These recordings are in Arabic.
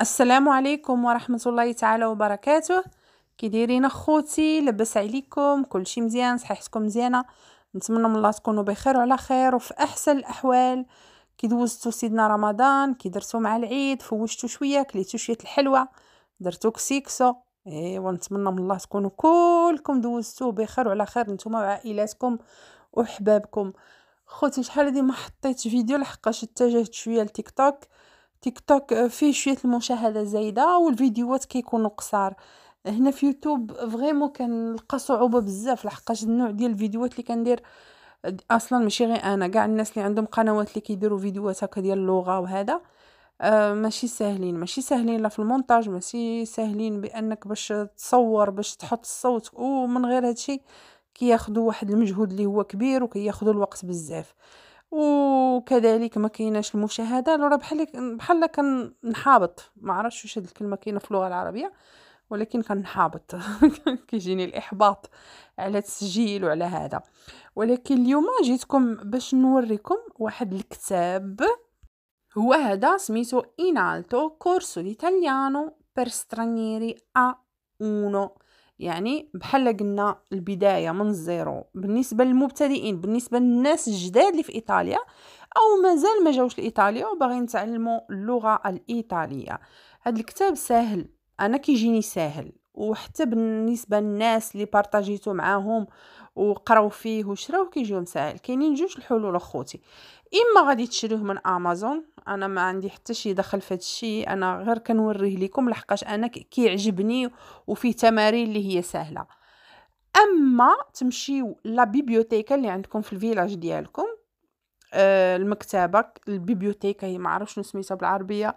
السلام عليكم ورحمة الله تعالى وبركاته كي دايرين اخوتي لبس عليكم كلشي مزيان صحتكم مزيانه نتمنى من الله تكونوا بخير وعلى خير وفي احسن الاحوال كي سيدنا رمضان كي مع العيد فوشتو شويه كليتو شويه الحلوى درتو كسيكسو ايوا نتمنى من الله تكونوا كلكم دوزتوه بخير وعلى خير نتوما وعائلاتكم وحبابكم خوتي شحال هادي ما حطيت فيديو لحقاش اتجهت شويه لتيك توك تيك توك فيه شويه المشاهده زايده والفيديوهات كيكونوا قصار هنا في يوتيوب فريمون كنلقى صعوبه بزاف لحقاش النوع ديال الفيديوهات اللي كندير اصلا ماشي غير انا كاع الناس اللي عندهم قنوات اللي كيديروا فيديوهات هكا ديال اللغه وهذا آه ماشي ساهلين ماشي ساهلين لا في المونتاج ماشي ساهلين بانك باش تصور باش تحط الصوت ومن غير هادشي كياخذوا واحد المجهود اللي هو كبير وكياخذوا الوقت بزاف وكذلك ما كايناش المشاهده راه بحال بحال كنحابط ما عرفتش واش هاد الكلمه كاينه في اللغه العربيه ولكن كنحابط كيجيني الاحباط على التسجيل وعلى هذا ولكن اليوم جيتكم باش نوريكم واحد الكتاب هو هذا سميتو إنالتو كورسو ديتاليانو بير سترانيري ا 1 يعني بحال قلنا البدايه من الزيرو بالنسبه للمبتدئين بالنسبه للناس الجداد اللي في ايطاليا او مازال ما جاوش لايطاليا وباغيين يتعلموا اللغه الايطاليه هذا الكتاب سهل انا كيجيني ساهل وحتى بالنسبه للناس اللي بارطاجيتو معاهم وقراو فيه وشراو كيجيو مسائل كاينين جوج الحلول اخوتي اما غادي تشريوه من امازون انا ما عندي حتى شي دخل في هادشي انا غير كنوريه لكم لحقاش انا كيعجبني وفيه تمارين اللي هي سهله اما تمشيو لا بيبيوتيكا اللي عندكم في الفيلاج ديالكم آه المكتبه البيبيوتيكا هي ما عرفش شنو سميتها بالعربيه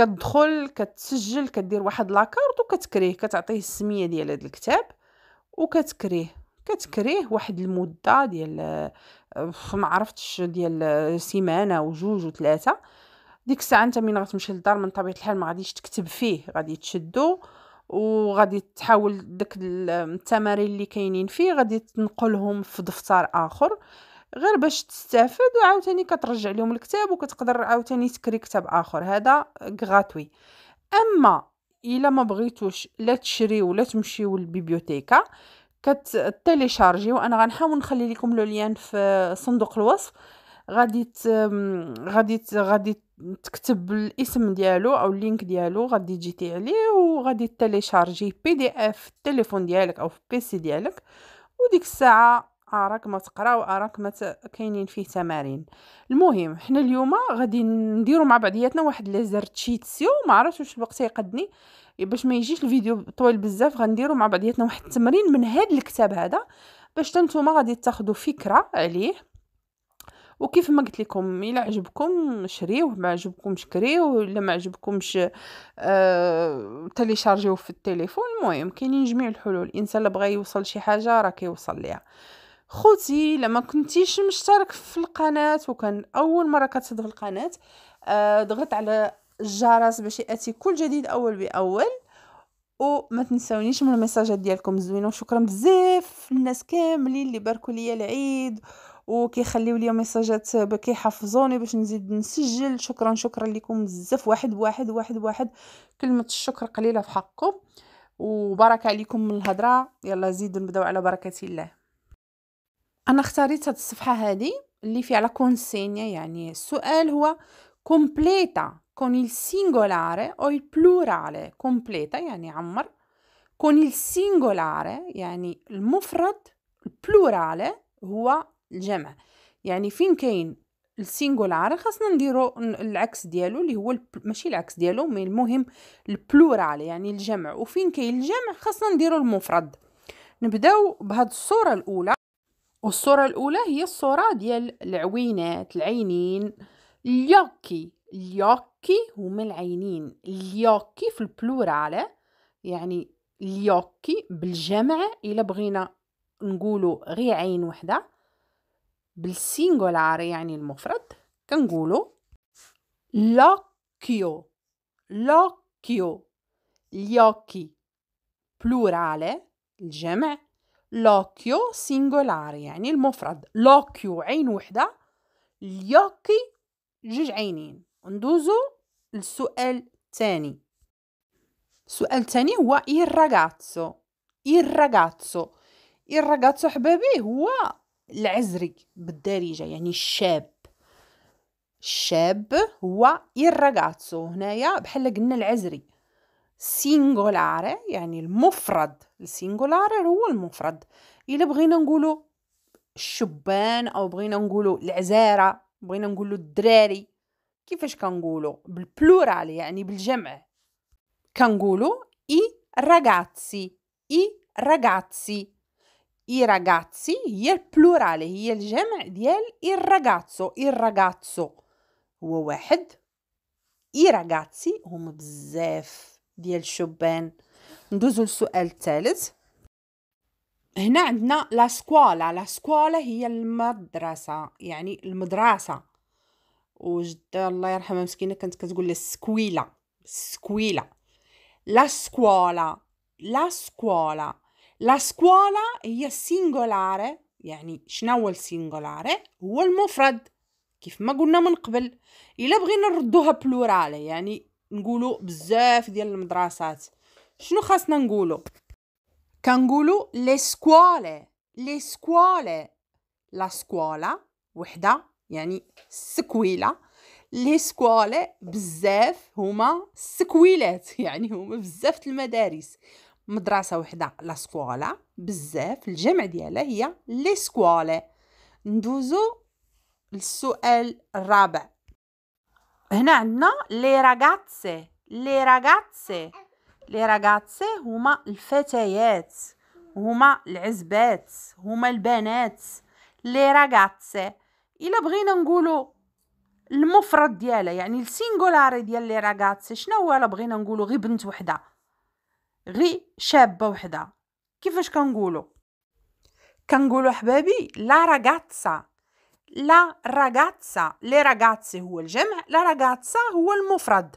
كتدخل كتسجل كدير واحد لاكارت وكتكريه كتعطيه السميه ديال هذا الكتاب وكتكريه كتكريه واحد المده ديال آه، ما عرفتش ديال آه، سيمانه وجوج وثلاثه ديك الساعه انت من غتمشي للدار من طبيعه الحال ما غاديش تكتب فيه غادي تشدو وغادي تحاول داك آه، التمارين اللي كاينين فيه غادي تنقلهم في دفتر اخر غير باش تستافد وعاوتاني كترجع لهم الكتاب وكتقدر عاوتاني تكري كتاب اخر هذا غراتوي اما الا ما بغيتوش لا تشري ولا تمشيو للبيبيوتيكا كتيليشارجي وانا غنحاول نخلي لكم لو ليان في صندوق الوصف غادي ت... غادي ت... غادي تكتب الاسم ديالو او اللينك ديالو غادي تجي عليه وغادي تيليشارجي بي دي اف في التليفون ديالك او في بيسي ديالك وديك الساعه اراك ما تقرا واراك ما كاينين فيه تمارين المهم حنا اليوم غادي نديرو مع بعضياتنا واحد ليزر تشيتسيو ما عرفتش واش الوقت يقدني إيه، باش ما يجيش الفيديو طويل بزاف غنديرو مع بعضياتنا واحد التمرين من هاد الكتاب هذا باش نتوما غادي تاخذوا فكره عليه وكيف ما قلت لكم الا عجبكم شريوه ما عجبكمش كريوه الا ما عجبكمش آه تيليشارجيوه في التليفون المهم كاينين جميع الحلول الانسان اللي بغى يوصل شي حاجه راه كيوصل ليها خوتي لما كنتيش مشترك في القناه وكان اول مره في القناه آه، ضغط على الجرس باش ياتي كل جديد اول باول وما تنسونيش من الميساجات ديالكم زوينه وشكرا بزاف للناس كاملين اللي باركوا ليا العيد وكيخليو لي ميساجات كيحفظوني باش نزيد نسجل شكرا شكرا لكم بزاف واحد واحد واحد واحد كلمه الشكر قليله في حقكم وبركه عليكم من الهضره يلا زيدوا نبداو على بركه الله انا اختاريت هاد الصفحه هذه اللي فيها على كونسينيا يعني السؤال هو كومبليتا كون il singolare او il plurale كومبليتا يعني عمر كون il singolare يعني المفرد البلورال هو الجمع يعني فين كاين السينغولار خاصنا نديرو العكس ديالو اللي هو ماشي العكس ديالو مي المهم البلورال يعني الجمع وفين كاين الجمع خاصنا نديرو المفرد نبداو بهاد الصوره الاولى والصورة الأولى هي الصورة ديال العوينات العينين اليوكي اليوكي هما العينين اليوكي في البلورال يعني اليوكي بالجمع إلا بغينا نقولو غير عين وحدة بالسينغولار يعني المفرد كنقولو لوكيو لوكيو اليوكي بلورال الجمع لوكيو سينغولار يعني المفرد لوكيو عين وحدة ليوكي جوج عينين ندوزو للسؤال الثاني السؤال الثاني هو راغاتسو إير راغاتسو حبابي هو العزري بالدارجة يعني الشاب الشاب هو الراغاتسو هنايا بحال قلنا العزري سينغولاري يعني المفرد السينغولاري هو المفرد الا بغينا نقولوا الشبان او بغينا نقولوا العزاره بغينا نقولوا الدراري كيفاش كنقولوا بالبلورال يعني بالجمع كنقولوا اي راغاتسي اي راغاتسي اي راغاتسي هي البلورال هي الجمع ديال اي راغاتسو اي راغاتسو هو واحد اي راغاتسي هما بزاف ديال الشبان ندوزو للسؤال الثالث هنا عندنا لا سكوالا لا سكوالا هي المدرسه يعني المدرسه وجده الله يرحمها مسكينه كانت كتقول لي سكويلا سكويلا لا سكوالا لا سكوالا لا سكوالا هي سينغولاري يعني شنو هو السينغولاري هو المفرد كيف ما قلنا من قبل الا بغينا نردوها بلورال يعني نقولوا بزاف ديال المدرسات شنو خاصنا نقولوا كنقولوا لي سكوالي لي سكوالي لا سكوالا وحده يعني سكويله لي سكوالي بزاف هما سكويلات يعني هما بزاف المدارس مدرسه وحده لا سكوالا بزاف الجمع ديالها هي لي سكوالي ندوزو للسؤال الرابع هنا عندنا لي راغاتسي لي راغاتسي لي راغاتسي هما الفتيات هما العزبات هما البنات لي راغاتسي الا بغينا نقولو المفرد ديالها يعني السينغولاري ديال لي راغاتسي شنو هو الا بغينا نقولو غي بنت وحده غي شابه وحده كيفاش كنقولو كنقولو حبابي لا راغاتسا لا راغاتسا لي راغاتسي هو الجمع لا راغاتسا هو المفرد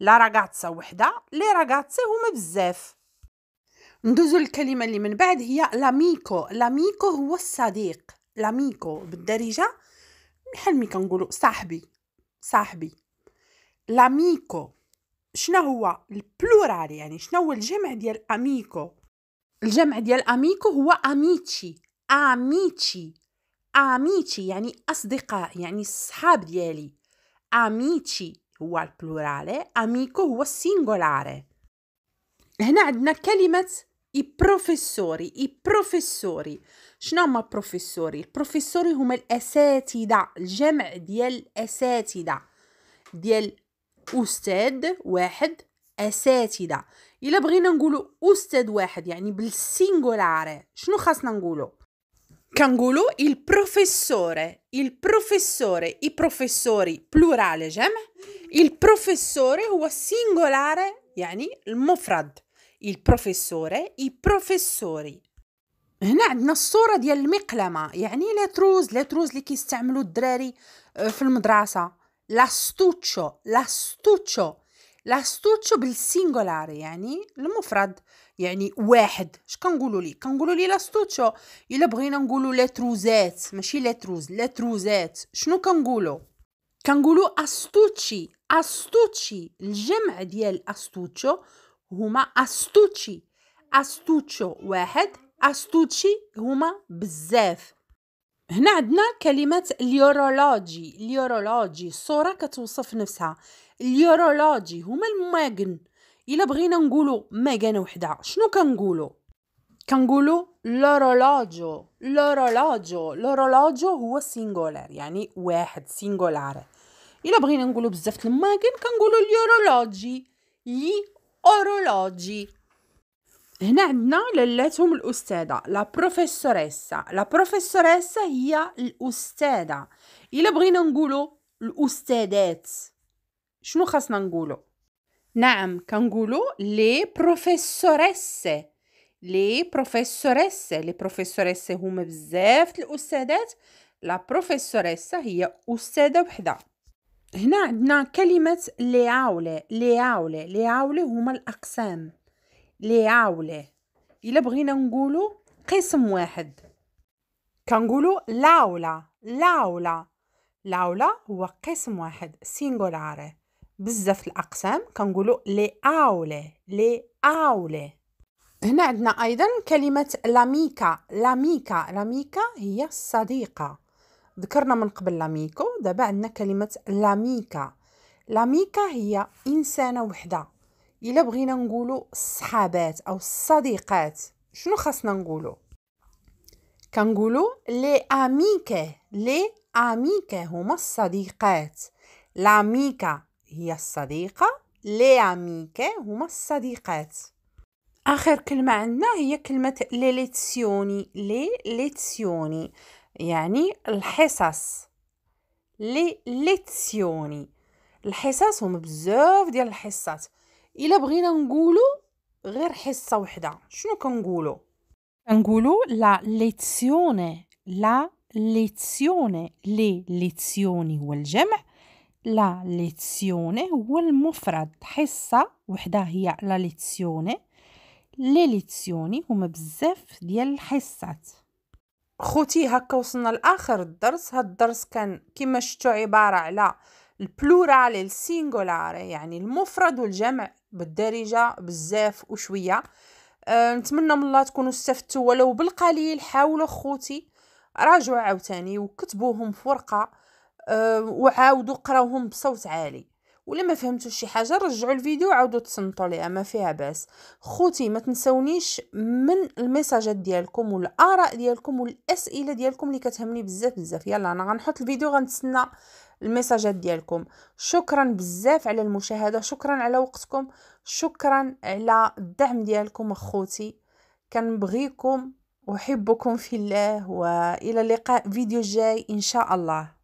لا راغاتسا وحده لي راغاتسي هما بزاف ندوزو للكلمه اللي من بعد هي لاميكو لاميكو هو الصديق لاميكو بالدارجه بحال ملي كنقولوا صاحبي صاحبي لاميكو شنو هو البلورال يعني شنو هو الجمع ديال اميكو الجمع ديال اميكو هو اميتشي اميتشي اميتشي يعني أصدقاء يعني الصحاب ديالي اميتشي هو البلورالي اميكو هو السينغولاري هنا عندنا كلمة اي بروفيسوري اي بروفيسوري شنو هما بروفيسوري البروفيسوري هما الاساتذه الجمع ديال الاساتذه ديال استاذ واحد اساتذه الا بغينا نقولوا استاذ واحد يعني بالسينغولاري شنو خاصنا نقولوا Cangulu, il professore, il professore, i professori plurale جمع il professore هو singolare يعني المفرد البروفيسوري اي بروفيسوري هنا عندنا الصوره ديال المقلمه يعني لاتروز لاتروز اللي كيستعملوا الدراري في المدرسه لاستوتشو لاستوتشو لاستوتشو بالسينغولار يعني المفرد يعني واحد اش كنقولوا ليه كنقولوا ليه لاستوتشو الا بغينا نقولوا لاتروزات ماشي لاتروز لاتروزات شنو كنقولوا كنقولوا استوتشي استوتشي الجمع ديال استوتشو هما استوتشي استوتشو واحد استوتشي هما بزاف هنا عندنا كلمة اليورولوجي اليورولوجي الصورة كتوصف نفسها اليورولوجي هما الماغن الا بغينا نقولو ماغن وحده شنو كنقولو كنقولو لورولوجو لورولوجو لورولوجو هو سينغولار يعني واحد سينغولار الا بغينا نقولو بزاف الماغن كنقولو اليورولوجي لي اورولوجي هنا عندنا لالاتهم الاستاذه لا بروفيسوريسا لا بروفيسوريسا هي الاستاذه الا بغينا نقولو الاستاذات شنو خاصنا نقولو نعم كنقولو لي بروفيسوريس لي بروفيسوريس لي بروفيسوريس هما بزاف الاستاذات لا بروفيسوريس هي استاذه وحده هنا عندنا كلمه لي عاوله لي عاوله لي عاوله هما الاقسام لي عاوله الا بغينا نقولو قسم واحد كنقولو لاولا لاولا لاولا هو قسم واحد سينغولاري بزاف الأقسام كنقولو لي أولي لي أولي هنا عندنا أيضا كلمة لاميكا لاميكا لاميكا هي الصديقة ذكرنا من قبل لاميكو دابا عندنا كلمة لاميكا لاميكا هي إنسانة وحدة إلا بغينا نقولو الصحابات أو الصديقات شنو خاصنا نقولو كنقولو لي أميكا لي أميكا هما الصديقات لاميكا هي الصديقة لي أميكي هما الصديقات آخر كلمة عندنا هي كلمة لي ليتسيوني لي ليتسيوني يعني الحصص لي ليتسيوني الحصص هما بزاف ديال الحصات الا بغينا نقولو غير حصه وحده شنو كنقولو كنقولو لا ليتسيوني لا ليتسيوني لي ليتسيوني هو الجمع لا ليزيوني هو المفرد حصة وحدة هي لا ليزيوني لي ليزيوني هما بزاف ديال الحصات خوتي هكا وصلنا لاخر الدرس هاد الدرس كان كما شفتوا عباره على البلورال السينغولاري يعني المفرد والجمع بالدارجه بزاف وشويه أه نتمنى من الله تكونوا استفدتوا ولو بالقليل حاولوا خوتي راجعوا عاوتاني وكتبوهم في ورقه آه، وعاودوا قراوهم بصوت عالي ولا ما فهمتوا شي حاجه رجعوا الفيديو وعاودوا تصنتوا ليها ما فيها باس خوتي ما تنسونيش من الميساجات ديالكم والاراء ديالكم والاسئله ديالكم اللي كتهمني بزاف بزاف يلا انا غنحط الفيديو غنتسنى الميساجات ديالكم شكرا بزاف على المشاهده شكرا على وقتكم شكرا على الدعم ديالكم اخوتي كنبغيكم احبكم في الله والى اللقاء فيديو جاي ان شاء الله